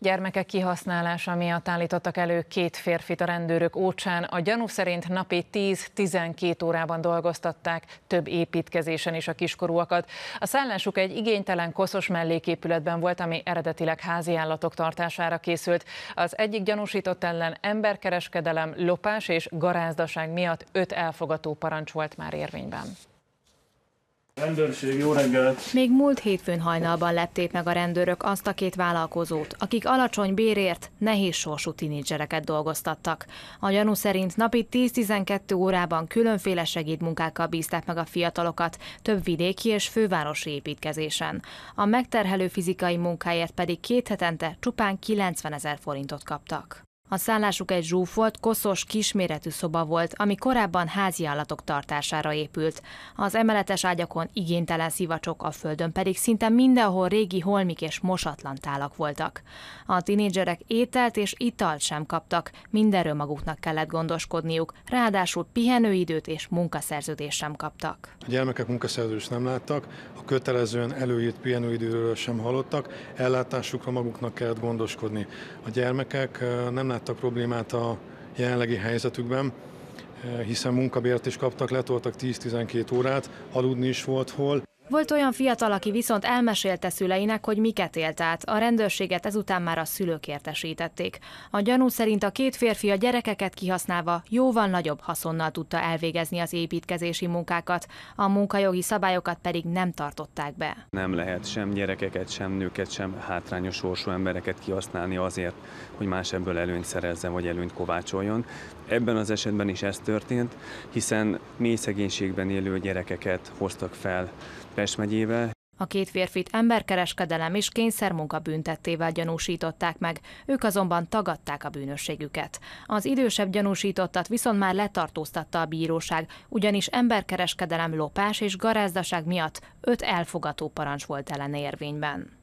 Gyermekek kihasználása miatt állítottak elő két férfit a rendőrök Ócsán. A gyanú szerint napi 10-12 órában dolgoztatták több építkezésen is a kiskorúakat. A szállásuk egy igénytelen koszos melléképületben volt, ami eredetileg házi állatok tartására készült. Az egyik gyanúsított ellen emberkereskedelem, lopás és garázdaság miatt öt elfogató parancs volt már érvényben. Rendőrség, jó reggelt! Még múlt hétfőn hajnalban lepték meg a rendőrök azt a két vállalkozót, akik alacsony bérért nehéz sorsú tinédzsereket dolgoztattak. A gyanú szerint napi 10-12 órában különféle segédmunkákkal bízták meg a fiatalokat, több vidéki és fővárosi építkezésen. A megterhelő fizikai munkáért pedig két hetente csupán 90 ezer forintot kaptak. A szállásuk egy zsúfolt, koszos, kisméretű szoba volt, ami korábban házi állatok tartására épült. Az emeletes ágyakon igénytelen szivacsok, a földön pedig szinte mindenhol régi holmik és mosatlan tálak voltak. A tinédzserek ételt és italt sem kaptak, mindenről maguknak kellett gondoskodniuk, ráadásul pihenőidőt és munkaszerződést sem kaptak. A gyermekek munkaszerződést nem láttak, a kötelezően előírt pihenőidőről sem hallottak, ellátásukra maguknak kellett gondoskodni. A gyermekek eh, nem látta problémát a jelenlegi helyzetükben, hiszen munkabért is kaptak, letoltak 10-12 órát, aludni is volt hol. Volt olyan fiatal, aki viszont elmesélte szüleinek, hogy miket élt át. A rendőrséget ezután már a szülők értesítették. A gyanú szerint a két férfi a gyerekeket kihasználva jóval nagyobb haszonnal tudta elvégezni az építkezési munkákat, a munkajogi szabályokat pedig nem tartották be. Nem lehet sem gyerekeket, sem nőket, sem hátrányos sorsú embereket kihasználni azért, hogy más ebből előnyt szerezzen vagy előnyt kovácsoljon. Ebben az esetben is ez történt, hiszen mély szegénységben élő gyerekeket hoztak fel Pest megyébe. A két férfit emberkereskedelem és kényszermunka büntettével gyanúsították meg, ők azonban tagadták a bűnösségüket. Az idősebb gyanúsítottat viszont már letartóztatta a bíróság, ugyanis emberkereskedelem lopás és garázdaság miatt öt elfogató parancs volt ellen érvényben.